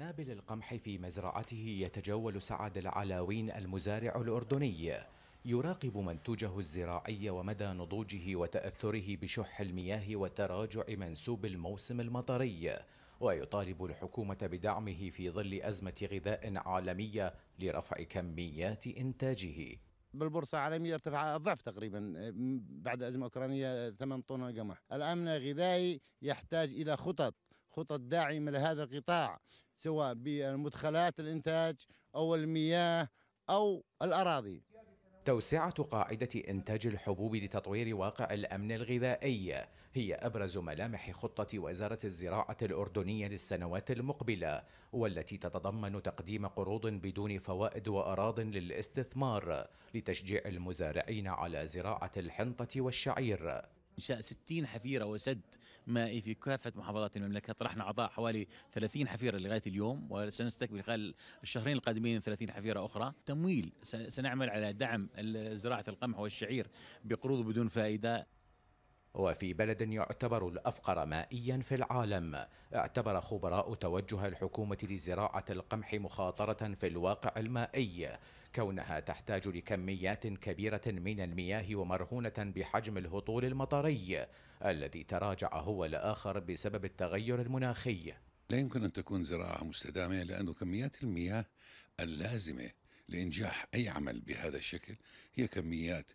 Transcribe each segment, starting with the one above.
قنابل القمح في مزرعته يتجول سعد العلاوين المزارع الأردني يراقب منتوجه الزراعي ومدى نضوجه وتأثره بشح المياه وتراجع منسوب الموسم المطري ويطالب الحكومة بدعمه في ظل أزمة غذاء عالمية لرفع كميات إنتاجه بالبورصة العالمية ارتفع الضعف تقريبا بعد أزمة أوكرانية 8 طن قمح الأمن الغذائي يحتاج إلى خطط خطط داعمة لهذا القطاع سواء بالمدخلات الإنتاج أو المياه أو الأراضي توسعة قاعدة إنتاج الحبوب لتطوير واقع الأمن الغذائي هي أبرز ملامح خطة وزارة الزراعة الأردنية للسنوات المقبلة والتي تتضمن تقديم قروض بدون فوائد وأراض للاستثمار لتشجيع المزارعين على زراعة الحنطة والشعير إنشاء 60 حفيرة وسد مائي في كافة محافظات المملكة طرحنا اعضاء حوالي 30 حفيرة لغاية اليوم وسنستكمل خلال الشهرين القادمين 30 حفيرة أخرى تمويل سنعمل على دعم زراعة القمح والشعير بقروض بدون فائدة وفي بلد يعتبر الأفقر مائيا في العالم اعتبر خبراء توجه الحكومة لزراعة القمح مخاطرة في الواقع المائي كونها تحتاج لكميات كبيرة من المياه ومرهونة بحجم الهطول المطري الذي تراجع هو الآخر بسبب التغير المناخي لا يمكن أن تكون زراعة مستدامة لأن كميات المياه اللازمة لإنجاح أي عمل بهذا الشكل هي كميات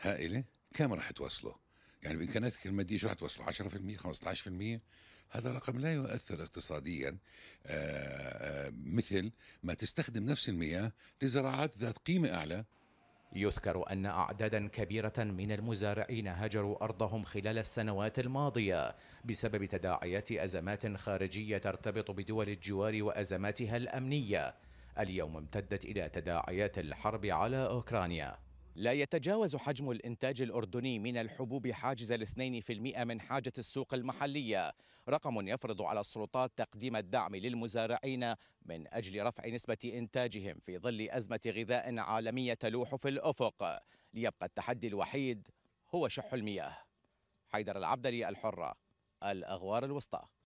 هائلة كم راح توصله يعني بامكاناتك الماديه شو رح توصل 10% 15% هذا رقم لا يؤثر اقتصاديا آآ آه، آآ آه، مثل ما تستخدم نفس المياه لزراعات ذات قيمه اعلى يذكر أن أعدادا كبيرة من المزارعين هجروا أرضهم خلال السنوات الماضية بسبب تداعيات أزمات خارجية ترتبط بدول الجوار وأزماتها الأمنية اليوم امتدت إلى تداعيات الحرب على أوكرانيا لا يتجاوز حجم الإنتاج الأردني من الحبوب حاجز الاثنين في المئة من حاجة السوق المحلية رقم يفرض على السلطات تقديم الدعم للمزارعين من أجل رفع نسبة إنتاجهم في ظل أزمة غذاء عالمية تلوح في الأفق ليبقى التحدي الوحيد هو شح المياه حيدر العبدلي الحرة الأغوار الوسطى